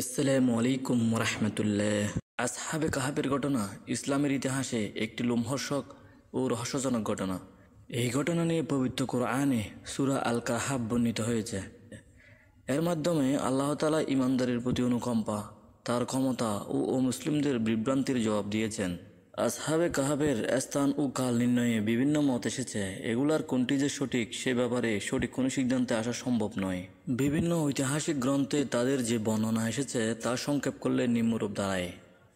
আসসালামু আলাইকুম রহমতুল্লাহ আসহাবে কাহাবের ঘটনা ইসলামের ইতিহাসে একটি লোমহর্ষক ও রহস্যজনক ঘটনা এই ঘটনা নিয়ে পবিত্র কোরআনে সুরা আল কাহাব বর্ণিত হয়েছে এর মাধ্যমে আল্লাহ তালা ইমানদারের প্রতি অনুকম্পা তার ক্ষমতা ও মুসলিমদের বিভ্রান্তির জবাব দিয়েছেন আসহাবে কাহাবের স্থান ও কাল নির্ণয়ে বিভিন্ন মত এসেছে এগুলার কোনটি যে সঠিক সে ব্যাপারে সঠিক কোনো সিদ্ধান্তে আসা সম্ভব নয় বিভিন্ন ঐতিহাসিক গ্রন্থে তাদের যে বর্ণনা এসেছে তা সংক্ষেপ করলে নিম্নরূপ দাঁড়ায়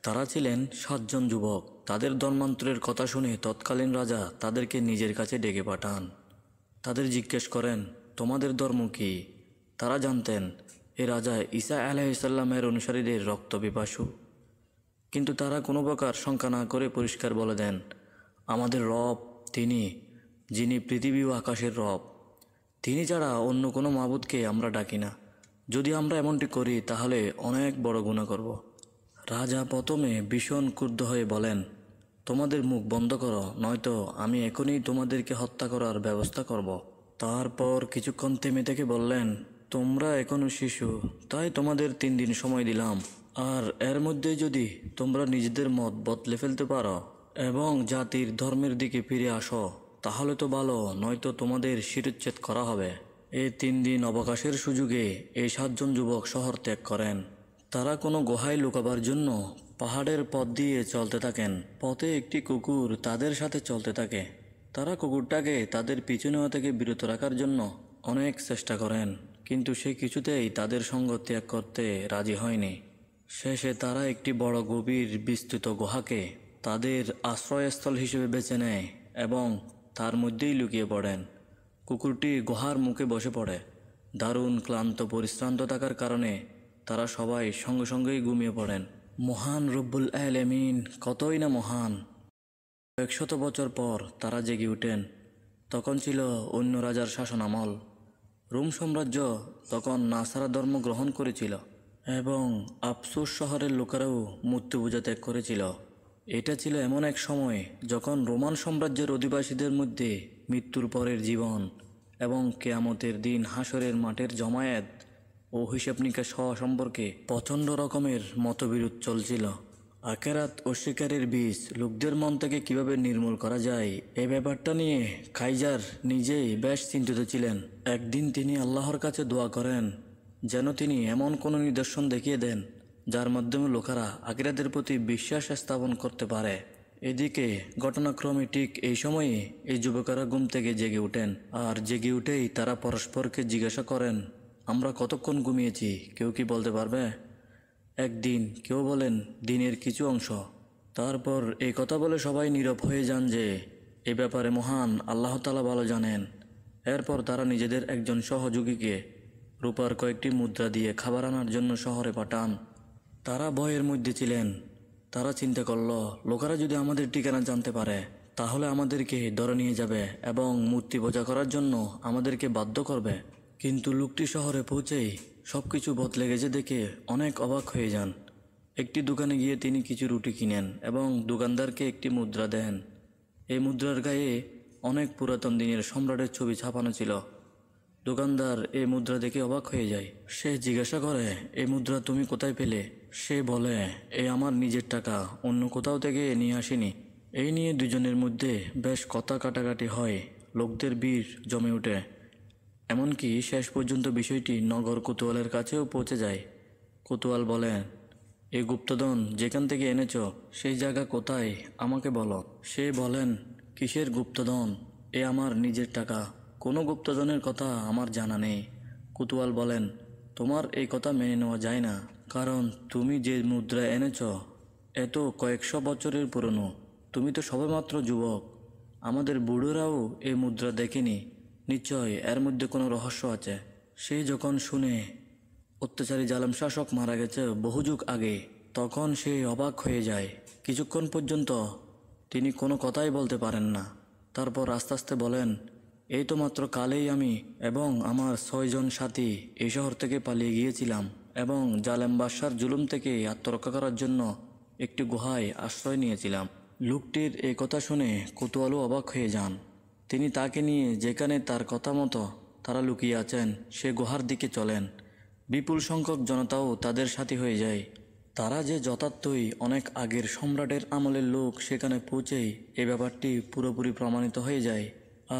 তারা ছিলেন সাতজন যুবক তাদের ধর্মান্তরের কথা শুনে তৎকালীন রাজা তাদেরকে নিজের কাছে ডেকে পাঠান তাদের জিজ্ঞেস করেন তোমাদের ধর্ম কি তারা জানতেন এ রাজা ঈসা আলাহিসাল্লামের অনুসারীদের রক্ত বিপাসু কিন্তু তারা কোনো প্রকার শঙ্কা না করে পরিষ্কার বলে দেন আমাদের রব তিনি যিনি পৃথিবী ও আকাশের রব তিনি ছাড়া অন্য কোনো মাবুদকে আমরা ডাকি না যদি আমরা এমনটি করি তাহলে অনেক বড় গুণা করব রাজা প্রথমে ভীষণ ক্রুদ্ধ হয়ে বলেন তোমাদের মুখ বন্ধ করো নয়তো আমি এখনই তোমাদেরকে হত্যা করার ব্যবস্থা করব। তারপর কিছুক্ষণ থেমে থেকে বললেন তোমরা এখনও শিশু তাই তোমাদের তিন দিন সময় দিলাম আর এর মধ্যে যদি তোমরা নিজেদের মত বদলে ফেলতে পারো এবং জাতির ধর্মের দিকে ফিরে আসো তাহলে তো ভালো নয়তো তোমাদের শিরোচ্ছেদ করা হবে এই তিন দিন অবকাশের সুযোগে এই সাতজন যুবক শহর ত্যাগ করেন তারা কোনো গোহায় লুকাবার জন্য পাহাড়ের পথ দিয়ে চলতে থাকেন পথে একটি কুকুর তাদের সাথে চলতে থাকে তারা কুকুরটাকে তাদের পিছু নেওয়া থেকে বিরত রাখার জন্য অনেক চেষ্টা করেন কিন্তু সে কিছুতেই তাদের সঙ্গ ত্যাগ করতে রাজি হয়নি শেষে তারা একটি বড় গভীর বিস্তৃত গুহাকে তাদের আশ্রয়স্থল হিসেবে বেছে নেয় এবং তার মধ্যেই লুকিয়ে পড়েন কুকুরটি গুহার মুখে বসে পড়ে দারুণ ক্লান্ত পরিশ্রান্ত থাকার কারণে তারা সবাই সঙ্গে সঙ্গেই ঘুমিয়ে পড়েন মহান রব্বুল এমিন কতই না মহান একশত বছর পর তারা জেগে উঠেন তখন ছিল অন্য রাজার শাসন আমল রোম সাম্রাজ্য তখন নাসারা ধর্ম গ্রহণ করেছিল এবং আফসোস শহরের লোকেরাও পূজা ত্যাগ করেছিল এটা ছিল এমন এক সময় যখন রোমান সাম্রাজ্যের অধিবাসীদের মধ্যে মৃত্যুর পরের জীবন এবং কেয়ামতের দিন হাসরের মাঠের জমায়েত ও হিসাব নিকাশ হওয়া সম্পর্কে প্রচণ্ড রকমের মতবিরোধ চলছিল আকেরাত অস্বীকারের বীজ লোকদের মন থেকে কীভাবে নির্মূল করা যায় এই ব্যাপারটা নিয়ে খাইজার নিজেই বেশ চিন্তিত ছিলেন একদিন তিনি আল্লাহর কাছে দোয়া করেন যেন তিনি এমন কোনো নিদর্শন দেখিয়ে দেন যার মাধ্যমে লোকেরা আকিরাদের প্রতি বিশ্বাস স্থাপন করতে পারে এদিকে ঘটনাক্রমে ঠিক এই সময়ে এই যুবকেরা ঘুম থেকে জেগে ওঠেন আর জেগে উঠেই তারা পরস্পরকে জিজ্ঞাসা করেন আমরা কতক্ষণ ঘুমিয়েছি কেউ কি বলতে পারবে একদিন কেউ বলেন দিনের কিছু অংশ তারপর এই কথা বলে সবাই নীরব হয়ে যান যে এ ব্যাপারে মহান আল্লাহতালা ভালো জানেন এরপর তারা নিজেদের একজন সহযোগীকে রূপার কয়েকটি মুদ্রা দিয়ে খাবার আনার জন্য শহরে পাঠান তারা ভয়ের মধ্যে ছিলেন তারা চিন্তা করল লোকেরা যদি আমাদের ঠিকানা জানতে পারে তাহলে আমাদেরকে ধরে নিয়ে যাবে এবং মূর্তি বোঝা করার জন্য আমাদেরকে বাধ্য করবে কিন্তু লোকটি শহরে পৌঁছেই সব কিছু বদলে গেছে দেখে অনেক অবাক হয়ে যান একটি দোকানে গিয়ে তিনি কিছু রুটি কিনেন এবং দোকানদারকে একটি মুদ্রা দেন এই মুদ্রার গায়ে অনেক পুরাতন দিনের সম্রাটের ছবি ছাপানো ছিল দোকানদার এ মুদ্রা দেখে অবাক হয়ে যায় সে জিজ্ঞাসা করে এ মুদ্রা তুমি কোথায় পেলে সে বলে এ আমার নিজের টাকা অন্য কোথাও থেকে নিয়ে আসিনি এই নিয়ে দুজনের মধ্যে বেশ কথা কাটাকাটি হয় লোকদের বীর জমে ওঠে এমনকি শেষ পর্যন্ত বিষয়টি নগর কোতোয়ালের কাছেও পৌঁছে যায় কোতোয়াল বলেন এই গুপ্তধন যেখান থেকে এনেছ সেই জায়গা কোথায় আমাকে বলো সে বলেন কিসের গুপ্তধন এ আমার নিজের টাকা কোনো গুপ্তজনের কথা আমার জানা নেই কুতুয়াল বলেন তোমার এই কথা মেনে নেওয়া যায় না কারণ তুমি যে মুদ্রা এনেছ এত কয়েকশো বছরের পুরনো তুমি তো সবেমাত্র যুবক আমাদের বুড়োরাও এই মুদ্রা দেখেনি নিশ্চয় এর মধ্যে কোনো রহস্য আছে সে যখন শুনে অত্যাচারী জালাম শাসক মারা গেছে বহু যুগ আগে তখন সে অবাক হয়ে যায় কিছুক্ষণ পর্যন্ত তিনি কোনো কথাই বলতে পারেন না তারপর আস্তে আস্তে বলেন এই তো মাত্র কালেই আমি এবং আমার ছয়জন সাথী এই শহর থেকে পালিয়ে গিয়েছিলাম এবং জালেম বাসার জুলুম থেকে আত্মরক্ষা করার জন্য একটি গুহায় আশ্রয় নিয়েছিলাম লোকটির এই কথা শুনে কুতুয়ালু অবাক হয়ে যান তিনি তাকে নিয়ে যেখানে তার কথা মতো তারা লুকিয়ে আছেন সে গুহার দিকে চলেন বিপুল সংখ্যক জনতাও তাদের সাথী হয়ে যায় তারা যে যথার্থই অনেক আগের সম্রাটের আমলের লোক সেখানে পৌঁছেই এ ব্যাপারটি পুরোপুরি প্রমাণিত হয়ে যায়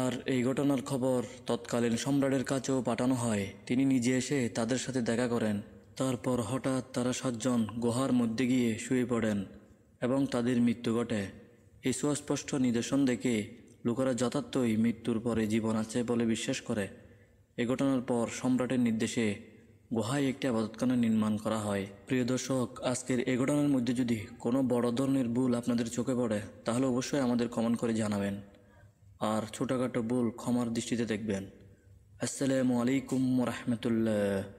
আর এই ঘটনার খবর তৎকালীন সম্রাটের কাছেও পাঠানো হয় তিনি নিজে এসে তাদের সাথে দেখা করেন তারপর হঠাৎ তারা সাতজন গুহার মধ্যে গিয়ে শুয়ে পড়েন এবং তাদের মৃত্যু ঘটে এই সুস্পষ্ট নিদর্শন দেখে লোকেরা যথার্থই মৃত্যুর পরে জীবন আছে বলে বিশ্বাস করে এ ঘটনার পর সম্রাটের নির্দেশে গুহায় একটি আবাদতখানা নির্মাণ করা হয় প্রিয় দর্শক আজকের এ ঘটনার মধ্যে যদি কোনো বড় ধরনের ভুল আপনাদের চোখে পড়ে তাহলে অবশ্যই আমাদের কমেন্ট করে জানাবেন আর ছোটোখাটো ভুল ক্ষমার দৃষ্টিতে দেখবেন আসসালামু আলাইকুম রহমতুল্লাহ